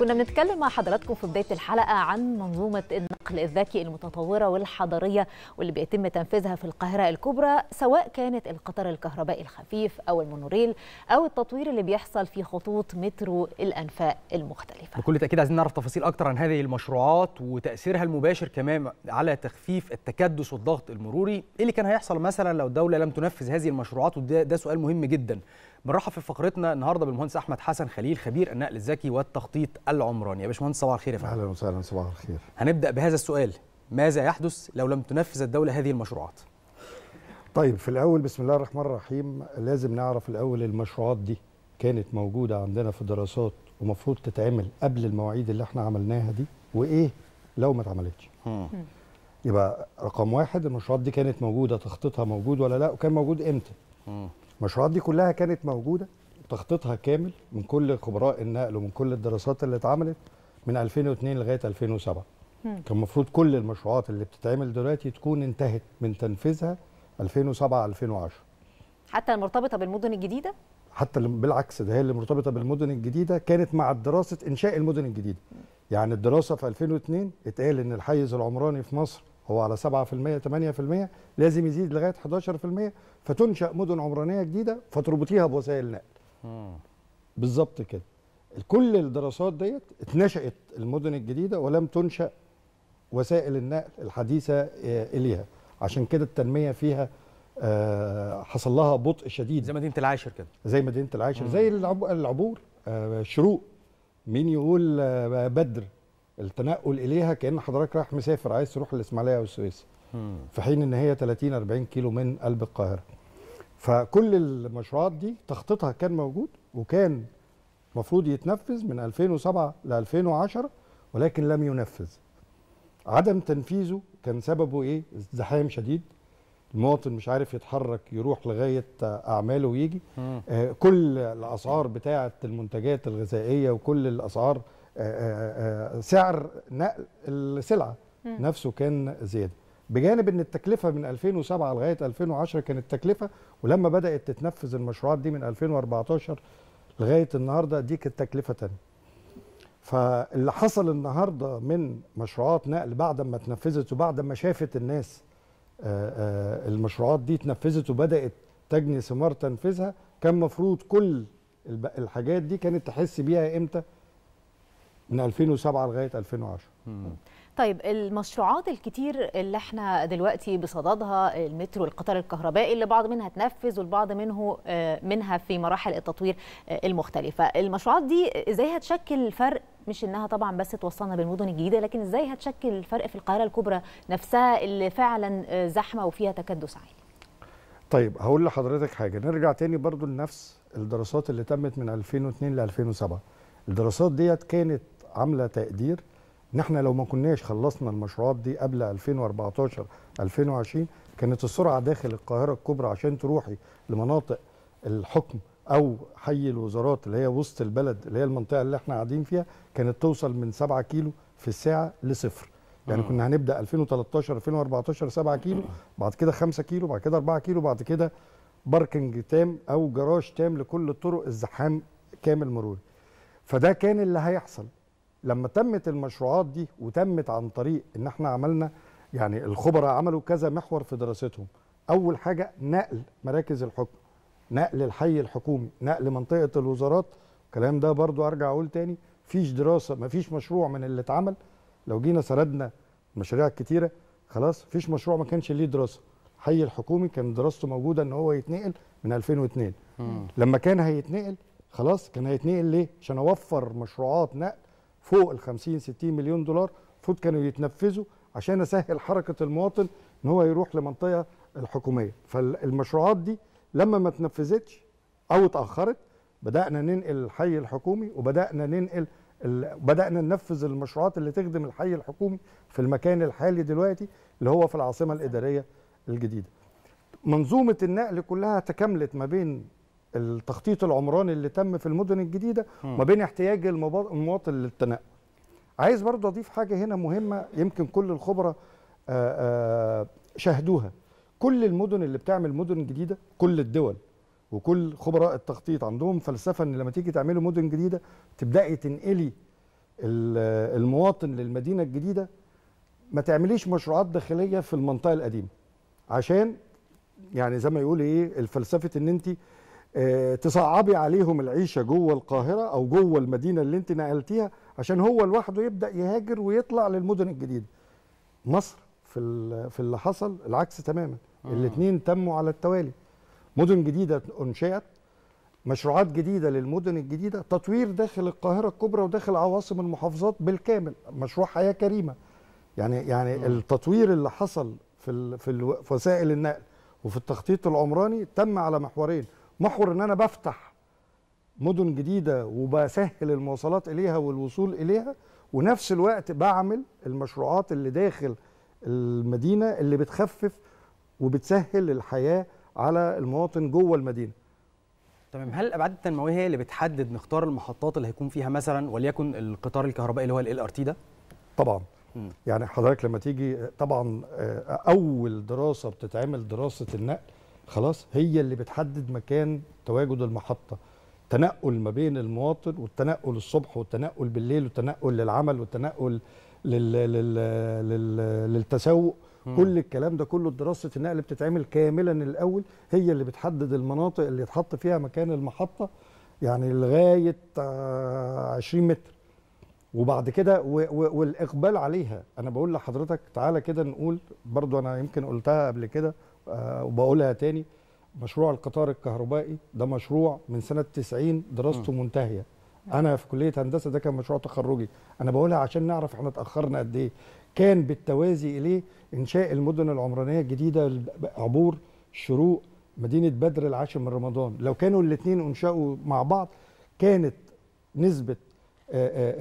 كنا بنتكلم مع حضراتكم في بدايه الحلقه عن منظومه النقل الذكي المتطوره والحضريه واللي بيتم تنفيذها في القاهره الكبرى سواء كانت القطر الكهربائي الخفيف او المونوريل او التطوير اللي بيحصل في خطوط مترو الانفاق المختلفه. بكل تاكيد عايزين نعرف تفاصيل اكتر عن هذه المشروعات وتاثيرها المباشر كمان على تخفيف التكدس والضغط المروري، ايه اللي كان هيحصل مثلا لو الدوله لم تنفذ هذه المشروعات وده ده سؤال مهم جدا. بنرحب في فقرتنا النهارده بالمهندس احمد حسن خليل خبير النقل الذكي والتخطيط العمراني يا باشمهندس صباح الخير يا فندم اهلا وسهلا صباح الخير هنبدا بهذا السؤال ماذا يحدث لو لم تنفذ الدوله هذه المشروعات طيب في الاول بسم الله الرحمن الرحيم لازم نعرف الاول المشروعات دي كانت موجوده عندنا في دراسات ومفروض تتعمل قبل المواعيد اللي احنا عملناها دي وايه لو ما اتعملتش يبقى رقم واحد المشروعات دي كانت موجوده تخطيطها موجود ولا لا وكان موجود امتى المشروعات دي كلها كانت موجوده تخطيطها كامل من كل خبراء النقل ومن كل الدراسات اللي اتعملت من 2002 لغايه 2007 مم. كان المفروض كل المشروعات اللي بتتعمل دلوقتي تكون انتهت من تنفيذها 2007 2010 حتى المرتبطه بالمدن الجديده حتى بالعكس ده هي اللي مرتبطه بالمدن الجديده كانت مع دراسه انشاء المدن الجديده يعني الدراسه في 2002 اتقال ان الحيز العمراني في مصر هو على 7% 8% لازم يزيد لغايه 11% فتنشا مدن عمرانيه جديده فتربطيها بوسائل نقل. بالظبط كده. كل الدراسات ديت اتنشأت المدن الجديده ولم تنشأ وسائل النقل الحديثه آه، اليها، عشان كده التنميه فيها آه، حصل لها بطء شديد. زي مدينه العاشر كده. زي مدينه العاشر، مم. زي العبور آه، شروق مين يقول بدر التنقل اليها كان حضرتك رايح مسافر عايز تروح الاسماعيليه او السويس في حين ان هي 30 40 كيلو من قلب القاهره فكل المشروعات دي تخطيطها كان موجود وكان المفروض يتنفذ من 2007 ل 2010 ولكن لم ينفذ عدم تنفيذه كان سببه ايه ازدحام شديد المواطن مش عارف يتحرك يروح لغايه اعماله ويجي آه كل الاسعار بتاعه المنتجات الغذائيه وكل الاسعار آه، آه، آه، سعر نقل السلعه نفسه كان زياده بجانب ان التكلفه من 2007 لغايه 2010 كانت تكلفه ولما بدات تتنفذ المشروعات دي من 2014 لغايه النهارده دي كانت تكلفه ثانيه فاللي حصل النهارده من مشروعات نقل بعد ما اتنفذت وبعد ما شافت الناس المشروعات دي اتنفذت وبدات تجني ثمار تنفيذها كان مفروض كل الحاجات دي كانت تحس بيها امتى من 2007 لغايه 2010 مم. طيب المشروعات الكتير اللي احنا دلوقتي بصددها المترو القطار الكهربائي اللي بعض منها تنفذ والبعض منه آه، منها في مراحل التطوير آه، المختلفه المشروعات دي ازاي هتشكل فرق مش انها طبعا بس توصلنا بالمدن الجديده لكن ازاي هتشكل الفرق في القاهره الكبرى نفسها اللي فعلا آه، زحمه وفيها تكدس عالي طيب هقول لحضرتك حاجه نرجع تاني برضو لنفس الدراسات اللي تمت من 2002 ل 2007 الدراسات ديت كانت عامله تقدير ان احنا لو ما كناش خلصنا المشروعات دي قبل 2014 2020 كانت السرعه داخل القاهره الكبرى عشان تروحي لمناطق الحكم او حي الوزارات اللي هي وسط البلد اللي هي المنطقه اللي احنا قاعدين فيها كانت توصل من 7 كيلو في الساعه لصفر يعني كنا هنبدا 2013 2014 7 كيلو بعد كده 5 كيلو بعد كده 4 كيلو بعد كده باركنج تام او جراج تام لكل الطرق الزحام كامل مروري فده كان اللي هيحصل لما تمت المشروعات دي وتمت عن طريق ان احنا عملنا يعني الخبراء عملوا كذا محور في دراستهم اول حاجه نقل مراكز الحكم نقل الحي الحكومي نقل منطقه الوزارات الكلام ده برضو ارجع اقول تاني فيش دراسه مفيش مشروع من اللي اتعمل لو جينا سردنا المشاريع الكتيره خلاص فيش مشروع ما كانش ليه دراسه الحي الحكومي كان دراسته موجوده ان هو يتنقل من 2002 م. لما كان هيتنقل خلاص كان هيتنقل ليه عشان اوفر مشروعات نقل فوق ال 50 60 مليون دولار المفروض كانوا يتنفذوا عشان اسهل حركه المواطن ان هو يروح لمنطقه الحكوميه فالمشروعات دي لما ما تنفذتش او اتاخرت بدانا ننقل الحي الحكومي وبدانا ننقل بدانا ننفذ المشروعات اللي تخدم الحي الحكومي في المكان الحالي دلوقتي اللي هو في العاصمه الاداريه الجديده منظومه النقل كلها تكاملت ما بين التخطيط العمراني اللي تم في المدن الجديده وما بين احتياج المواطن للتنقل. عايز برضه اضيف حاجه هنا مهمه يمكن كل الخبراء آه، آه، شاهدوها. كل المدن اللي بتعمل مدن جديده كل الدول وكل خبراء التخطيط عندهم فلسفه ان لما تيجي تعملي مدن جديده تبداي تنقلي المواطن للمدينه الجديده ما تعمليش مشروعات داخليه في المنطقه القديمه عشان يعني زي ما يقول ايه الفلسفه ان انت آه، تصعبي عليهم العيشه جوه القاهره او جوه المدينه اللي انت نقلتيها عشان هو لوحده يبدا يهاجر ويطلع للمدن الجديده مصر في في اللي حصل العكس تماما آه. الاثنين تموا على التوالي مدن جديده انشئت مشروعات جديده للمدن الجديده تطوير داخل القاهره الكبرى وداخل عواصم المحافظات بالكامل مشروع حياه كريمه يعني يعني آه. التطوير اللي حصل في في وسائل النقل وفي التخطيط العمراني تم على محورين محور ان انا بفتح مدن جديده وبسهل المواصلات اليها والوصول اليها ونفس الوقت بعمل المشروعات اللي داخل المدينه اللي بتخفف وبتسهل الحياه على المواطن جوه المدينه تمام هل الابعاد التنمويه هي اللي بتحدد مختار المحطات اللي هيكون فيها مثلا وليكن القطار الكهربائي اللي هو ال ار تي ده طبعا م. يعني حضرتك لما تيجي طبعا آه، اول دراسه بتتعمل دراسه النقل خلاص هي اللي بتحدد مكان تواجد المحطه تنقل ما بين المواطن والتنقل الصبح والتنقل بالليل والتنقل للعمل والتنقل لل... لل... لل... للتسوق مم. كل الكلام ده كله دراسه النقل بتتعمل كاملا الاول هي اللي بتحدد المناطق اللي يتحط فيها مكان المحطه يعني لغايه 20 آه، متر وبعد كده و... و... والاقبال عليها انا بقول لحضرتك تعالى كده نقول برضو انا يمكن قلتها قبل كده آه، وبقولها تاني مشروع القطار الكهربائي ده مشروع من سنه 90 دراسته منتهيه انا في كليه هندسه ده كان مشروع تخرجي انا بقولها عشان نعرف احنا اتاخرنا قد ايه كان بالتوازي اليه انشاء المدن العمرانيه الجديده عبور شروق مدينه بدر العاشر من رمضان لو كانوا الاثنين انشأوا مع بعض كانت نسبه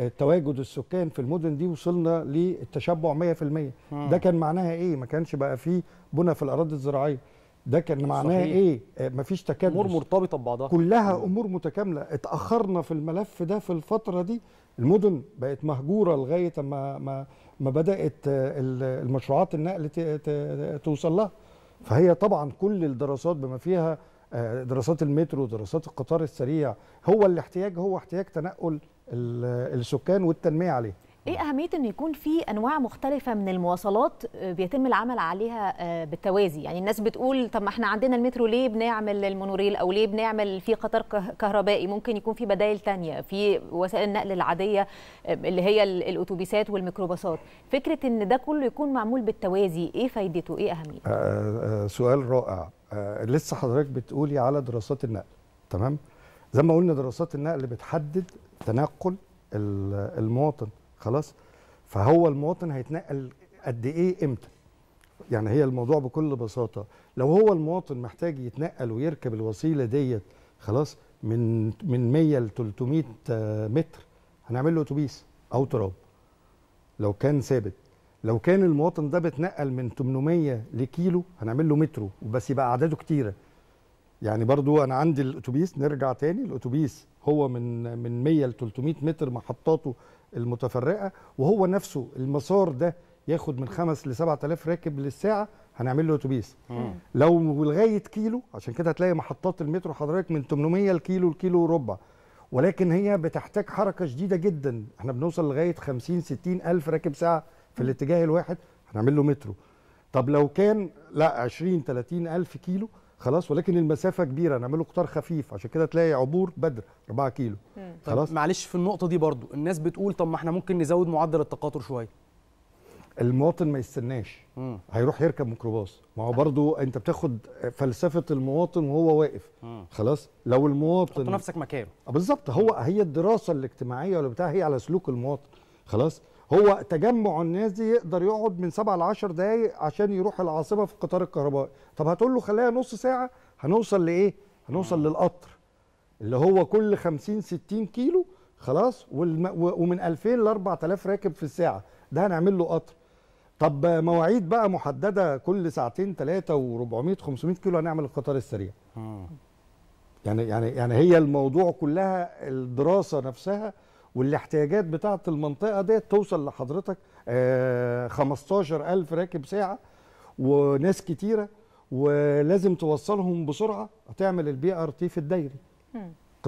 تواجد السكان في المدن دي وصلنا للتشبع 100% مم. ده كان معناها ايه ما كانش بقى فيه بنى في الاراضي الزراعيه ده كان معناها صحيح. ايه آه، مفيش تكامل امور مرتبطه ببعضها كلها مم. امور متكامله اتاخرنا في الملف ده في الفتره دي المدن بقت مهجوره لغايه ما ما ما بدات آه، المشروعات النقل توصل لها فهي طبعا كل الدراسات بما فيها آه، دراسات المترو دراسات القطار السريع هو الاحتياج هو احتياج تنقل السكان والتنميه عليه ايه اهميه ان يكون في انواع مختلفه من المواصلات آه، بيتم العمل عليها آه، بالتوازي يعني الناس بتقول طب ما احنا عندنا المترو ليه بنعمل المونوريل او ليه بنعمل في قطار كهربائي ممكن يكون في بدائل تانية في وسائل النقل العاديه آه، اللي هي الاتوبيسات والميكروباصات فكره ان ده كله يكون معمول بالتوازي ايه فايدته ايه اهميته آه سؤال رائع آه لسه حضرتك بتقولي على دراسات النقل تمام زي ما قلنا دراسات النقل بتحدد تنقل المواطن خلاص فهو المواطن هيتنقل قد ايه امتى يعني هي الموضوع بكل بساطه لو هو المواطن محتاج يتنقل ويركب الوسيله ديت خلاص من من 100 ل 300 متر هنعمل له اتوبيس او تراب لو كان ثابت لو كان المواطن ده بيتنقل من 800 لكيلو هنعمل له مترو بس يبقى اعداده كتيره يعني برضو انا عندي الاتوبيس نرجع تاني الاتوبيس هو من من 100 ل 300 متر محطاته المتفرقه وهو نفسه المسار ده ياخد من 5 ل 7000 راكب للساعه هنعمل له اتوبيس لو لغايه كيلو عشان كده هتلاقي محطات المترو حضرتك من 800 لكيلو لكيلو وربع ولكن هي بتحتاج حركه شديده جدا احنا بنوصل لغايه 50 60 الف راكب ساعه في الاتجاه الواحد هنعمل له مترو طب لو كان لا 20 30 الف كيلو خلاص ولكن المسافه كبيره نعمله قطار خفيف عشان كده تلاقي عبور بدر 4 كيلو خلاص طيب معلش في النقطه دي برضو الناس بتقول طب ما احنا ممكن نزود معدل التقاطر شويه المواطن ما يستناش مم. هيروح يركب ميكروباص ما هو برضو انت بتاخد فلسفه المواطن وهو واقف مم. خلاص لو المواطن تحط نفسك مكانه آه، بالظبط هو هي الدراسه الاجتماعيه ولا بتاع هي على سلوك المواطن خلاص هو تجمع الناس دي يقدر يقعد من 7 ل 10 دقايق عشان يروح العاصمه في القطار الكهربائي طب هتقول له خليها نص ساعه هنوصل لايه هنوصل آه. للقطر اللي هو كل 50 60 كيلو خلاص ومن 2000 ل 4000 راكب في الساعه ده هنعمل له قطر طب مواعيد بقى محدده كل ساعتين ثلاثه و400 500 كيلو هنعمل القطار السريع آه. يعني يعني يعني هي الموضوع كلها الدراسه نفسها والاحتياجات بتاعه المنطقه ديت توصل لحضرتك 15000 آه، راكب ساعه وناس كتيره ولازم توصلهم بسرعه وتعمل البي ار تي في الدايري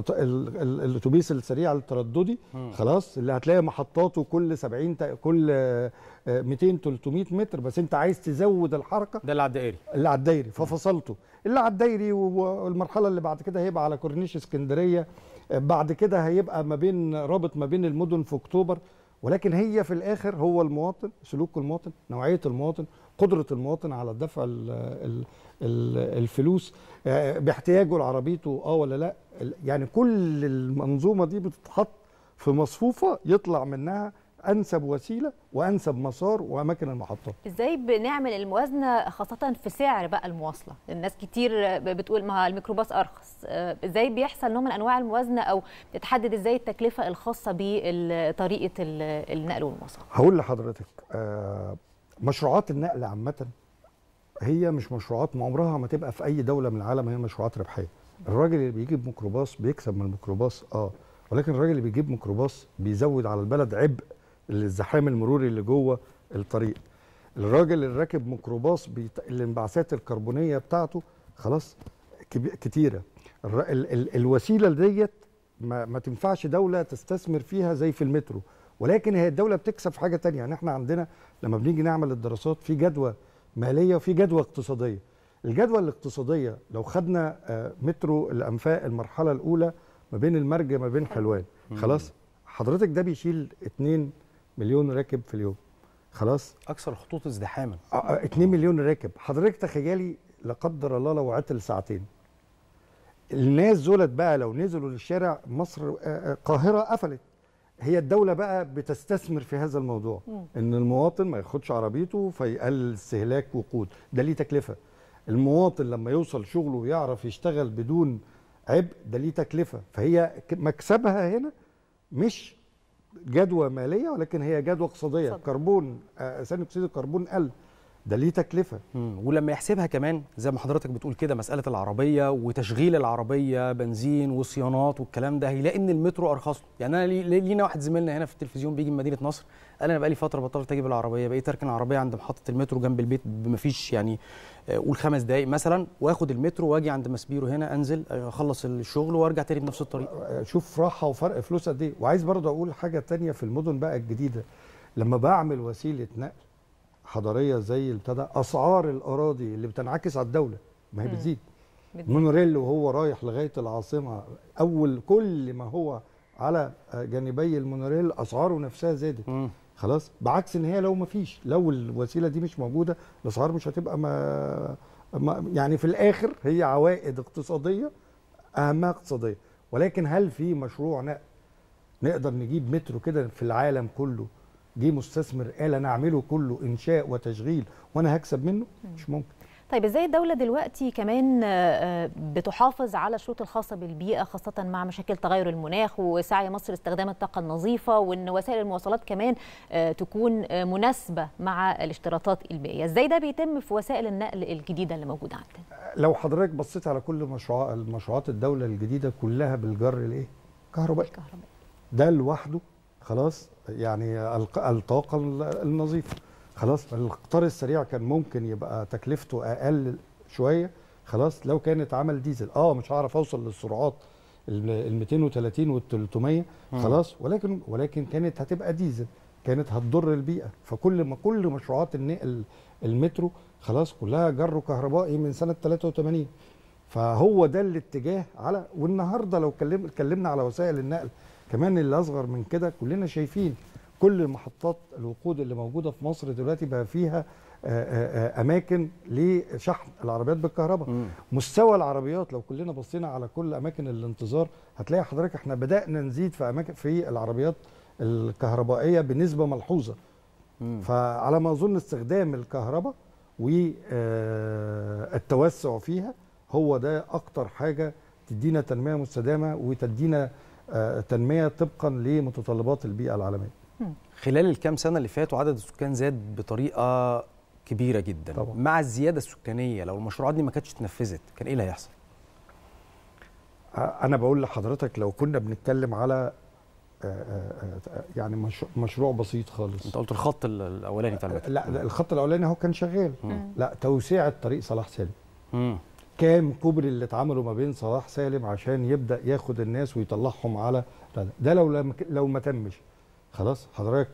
الاتوبيس السريع الترددي خلاص اللي هتلاقي محطاته كل 70 كل 200 آه، 300 متر بس انت عايز تزود الحركه ده اللي على الدائري اللي على الدائري ففصلته اللي على الدائري والمرحله اللي بعد كده هيبقى على كورنيش اسكندريه آه، بعد كده هيبقى ما بين رابط ما بين المدن في اكتوبر ولكن هي في الاخر هو المواطن سلوك المواطن نوعيه المواطن قدره المواطن على دفع الفلوس آه، باحتياجه لعربيته اه ولا لا يعني كل المنظومه دي بتتحط في مصفوفه يطلع منها انسب وسيله وانسب مسار واماكن المحطات ازاي بنعمل الموازنه خاصه في سعر بقى المواصله الناس كتير بتقول ما الميكروباص ارخص آه، ازاي بيحصل نوع من انواع الموازنه او بتحدد ازاي التكلفه الخاصه بطريقه النقل والمواصله هقول لحضرتك آه مشروعات النقل عامه هي مش مشروعات ما عمرها ما تبقى في اي دوله من العالم هي مشروعات ربحيه الراجل اللي بيجيب ميكروباص بيكسب من الميكروباص اه ولكن الراجل اللي بيجيب ميكروباص بيزود على البلد عبء الزحام المروري اللي جوه الطريق الراجل اللي راكب ميكروباص بيت... الانبعاثات الكربونيه بتاعته خلاص كب... كتيره ال... ال... الوسيله ديت ما... ما تنفعش دوله تستثمر فيها زي في المترو ولكن هي الدوله بتكسب في حاجه تانية يعني احنا عندنا لما بنيجي نعمل الدراسات في جدوى ماليه وفي جدوى اقتصاديه الجدوى الاقتصاديه لو خدنا آه، مترو الانفاق المرحله الاولى ما بين المرج ما بين حلوان خلاص حضرتك ده بيشيل 2 مليون راكب في اليوم خلاص اكثر خطوط ازدحاما 2 آه، آه، مليون راكب حضرتك تخيلي لا قدر الله لو عطل ساعتين الناس دولت بقى لو نزلوا للشارع مصر القاهره قفلت هي الدولة بقى بتستثمر في هذا الموضوع مم. ان المواطن ما ياخدش عربيته فيقلل استهلاك وقود ده ليه تكلفة المواطن لما يوصل شغله ويعرف يشتغل بدون عبء ده ليه تكلفة فهي مكسبها هنا مش جدوى مالية ولكن هي جدوى اقتصادية كربون ثاني اكسيد الكربون قل ده ليه تكلفه مم. ولما يحسبها كمان زي ما حضرتك بتقول كده مساله العربيه وتشغيل العربيه بنزين وصيانات والكلام ده هيلاقي ان المترو ارخص له يعني انا لينا واحد زميلنا هنا في التلفزيون بيجي من مدينه نصر قال انا بقالي فتره بطلت اجيب العربيه بقيت اركن العربيه عند محطه المترو جنب البيت مفيش يعني آه، قول خمس دقائق مثلا واخد المترو واجي عند مسبيرو هنا انزل آه، اخلص الشغل وارجع تاني بنفس الطريق آه، شوف راحه وفرق فلوس قد ايه وعايز برضه اقول حاجه تانية في المدن بقى الجديده لما بعمل وسيله نقل حضاريه زي ابتدى اسعار الاراضي اللي بتنعكس على الدوله ما هي بتزيد مونوريل وهو رايح لغايه العاصمه اول كل ما هو على جانبي المونوريل اسعاره نفسها زادت مم. خلاص بعكس ان هي لو ما فيش لو الوسيله دي مش موجوده الاسعار مش هتبقى ما, ما يعني في الاخر هي عوائد اقتصاديه اهمها اقتصاديه ولكن هل في مشروع نقدر نجيب مترو كده في العالم كله جه مستثمر قال انا اعمله كله انشاء وتشغيل وانا هكسب منه مش ممكن طيب ازاي الدولة دلوقتي كمان آه، آه، بتحافظ على الشروط الخاصة بالبيئة خاصة مع مشاكل تغير المناخ وسعي مصر استخدام الطاقة النظيفة وان وسائل المواصلات كمان آه، تكون مناسبة مع الاشتراطات البيئية ازاي ده بيتم في وسائل النقل الجديدة اللي موجودة عندنا لو حضرتك بصيت على كل مشروع مشروعات الدولة الجديدة كلها بالجر الايه كهربائي ده لوحده خلاص يعني الطاقه النظيفه خلاص القطار السريع كان ممكن يبقى تكلفته اقل شويه خلاص لو كانت عمل ديزل اه مش هعرف اوصل للسرعات ال 230 وال 300 خلاص ولكن ولكن كانت هتبقى ديزل كانت هتضر البيئه فكل ما كل مشروعات النقل المترو خلاص كلها جر كهربائي من سنه 83 فهو ده الاتجاه على والنهارده لو اتكلمنا على وسائل النقل كمان اللي اصغر من كده كلنا شايفين كل المحطات الوقود اللي موجوده في مصر دلوقتي بقى فيها آه، آه، آه، اماكن لشحن العربيات بالكهرباء مستوى العربيات لو كلنا بصينا على كل اماكن الانتظار هتلاقي حضرتك احنا بدانا نزيد في اماكن في العربيات الكهربائيه بنسبه ملحوظه مم. فعلى ما اظن استخدام الكهرباء والتوسع فيها هو ده اكتر حاجه تدينا تنميه مستدامه وتدينا آه، تنميه طبقا لمتطلبات البيئه العالميه. خلال الكام سنه اللي فاتوا عدد السكان زاد بطريقه كبيره جدا طبعا. مع الزياده السكانيه لو المشروعات دي ما كانتش اتنفذت كان ايه اللي هيحصل؟ آه، انا بقول لحضرتك لو كنا بنتكلم على آه، يعني مشروع بسيط خالص انت قلت الخط الاولاني بتاع لا الخط الاولاني هو كان شغال لا توسيع الطريق صلاح سالم كام كوبري اللي اتعملوا ما بين صلاح سالم عشان يبدا ياخد الناس ويطلعهم على ده لو لو ما تمش خلاص حضرتك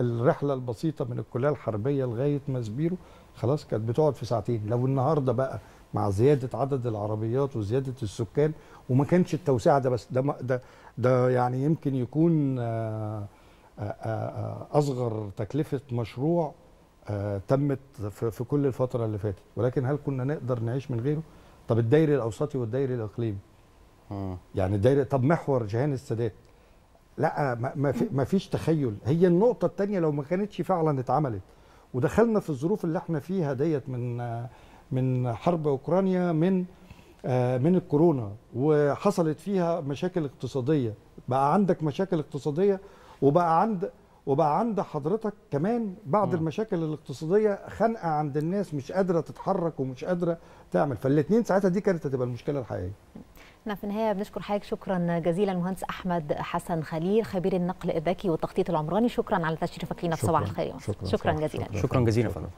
الرحله البسيطه من الكليه الحربيه لغايه ماسبيرو خلاص كانت بتقعد في ساعتين لو النهارده بقى مع زياده عدد العربيات وزياده السكان وما كانش التوسعه ده بس ده ده ده يعني يمكن يكون آآ آه، آآ آه، آه، اصغر تكلفه مشروع آه، تمت في كل الفتره اللي فاتت ولكن هل كنا نقدر نعيش من غيره طب الدائري الاوسطي والدائري الاقليمي يعني الدائري طب محور جهان السادات لا ما فيش تخيل هي النقطه الثانيه لو ما كانتش فعلا اتعملت ودخلنا في الظروف اللي احنا فيها ديت من من حرب اوكرانيا من آه، من الكورونا وحصلت فيها مشاكل اقتصاديه بقى عندك مشاكل اقتصاديه وبقى عند وبقى عند حضرتك كمان بعض م. المشاكل الاقتصاديه خانقه عند الناس مش قادره تتحرك ومش قادره تعمل فالاثنين ساعتها دي كانت هتبقى المشكله الحقيقيه احنا في النهايه بنشكر حضرتك شكرا جزيلا المهندس احمد حسن خليل خبير النقل الذكي والتخطيط العمراني شكرا على تشريفك لنا في صباح الخير شكرا, شكرا, شكرا, شكرا جزيلا شكرا جزيلا فندم